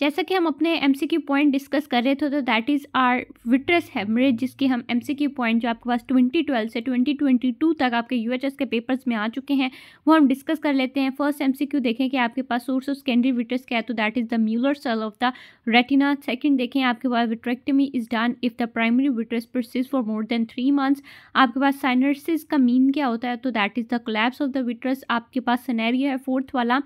जैसा कि हम अपने M C Q point discuss कर रहे थे तो that is our vitreous haemorrhage जिसकी हम एम सी क्यू पॉइंट जो आपके पास ट्वेंटी ट्वेल्व से ट्वेंटी ट्वेंटी टू तक आपके यू एच एस के पेपर्स में आ चुके हैं वो हम डिस्कस कर लेते हैं फर्स्ट एम सी क्यू देखें कि आपके पास सोर्स ऑफ सेकेंडरी विट्रस क्या है तो that is the Muller cell of the retina second देखें आपके पास vitrectomy is done if the primary vitreous persists for more than three months आपके पास साइनर्सिस का मीन क्या होता है तो that is the collapse of the vitreous आपके पास सनेरिया है फोर्थ वाला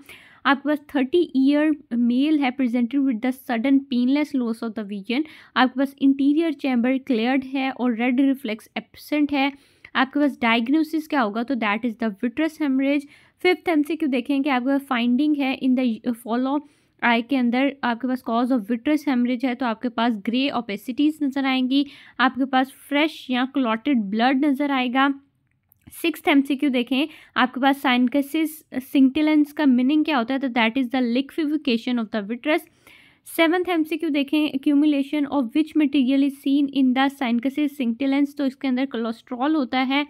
आपके पास थर्टी ईयर मेल है presented with the sudden painless loss of the vision आपके पास इंटीरियर चैम्बर क्लियर्ड है और रेड रिफ्लेक्स एबसेंट है आपके पास डायग्नोसिस क्या होगा तो that is the vitreous haemorrhage fifth M C Q देखें कि आपके पास फाइंडिंग है इन द फॉलो आई के अंदर आपके पास कॉज ऑफ विट्रस हेमरेज है तो आपके पास ग्रे ओपेसिटीज़ नज़र आएंगी आपके पास फ्रेश या क्लॉटेड ब्लड नज़र आएगा सिक्स एमसीक्यू देखें आपके पास साइनकसिस सिंक्टिलेंस का मीनिंग क्या होता है तो that is the liquefaction of the vitreous seventh MCQ देखें accumulation of which material is seen in the synchysis scintillans तो इसके अंदर कोलेस्ट्रॉल होता है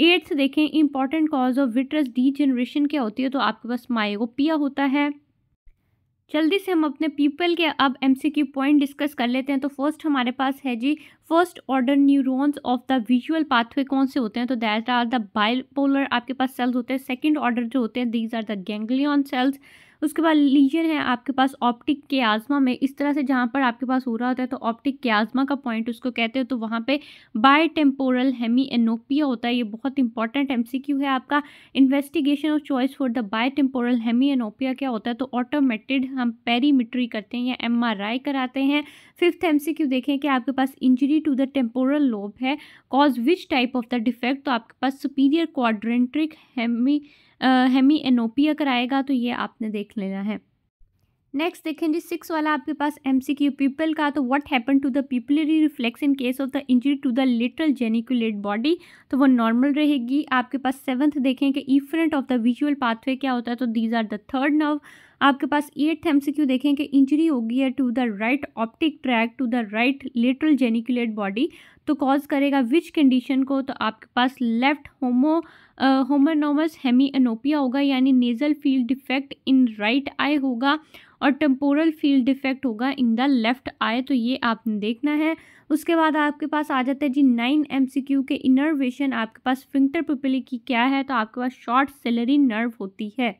एट्थ देखें important cause of vitreous degeneration क्या होती है तो आपके पास माइगोपिया होता है जल्दी से हम अपने पीपल के अब एमसीक्यू पॉइंट डिस्कस कर लेते हैं तो फर्स्ट हमारे पास है जी first order neurons of the visual pathway कौन से होते हैं तो दैट आर द बायपोलर आपके पास सेल्स होते हैं सेकेंड ऑर्डर जो होते हैं these are the ganglion cells उसके बाद लीजन है आपके पास ऑप्टिक के आजमा में इस तरह से जहाँ पर आपके पास हो रहा होता है तो ऑप्टिक के आजमा का पॉइंट उसको कहते हो तो वहाँ पे बाय टेम्पोरल हेमी एनोपिया होता है ये बहुत इंपॉर्टेंट एम है आपका investigation of choice for the bitemporal hemianopia क्या होता है तो ऑटोमेटेड हम पेरीमिट्री करते हैं या एम कराते हैं फिफ्थ एम देखें कि आपके पास injury to the temporal lobe है cause which type of the defect तो आपके पास superior quadrantic hemi hemianopia कराएगा तो ये आपने देख लेना है नेक्स्ट देखें जी सिक्स वाला आपके पास एम सी क्यू पीपल का तो what happen to the pupillary reflex in case of the injury to the lateral geniculate body तो वो नॉर्मल रहेगी आपके पास सेवन्थ देखें कि ई front of the visual pathway क्या होता है तो these are the third nerve आपके पास एट्थ एम सी क्यू देखें कि इंजरी होगी है to the right optic tract to the right lateral geniculate body तो कॉज करेगा विच कंडीशन को तो आपके पास left homo homonymous hemianopia होगा यानी nasal field defect in right eye होगा और टेम्पोरल फील्ड डिफेक्ट होगा इन द लेफ्ट आई तो ये आपने देखना है उसके बाद आपके पास आ जाता है जी नाइन एम सी क्यू के इनर्वेशन आपके पास फिंक्टर पिपली की क्या है तो आपके पास शॉर्ट सेलरी नर्व होती है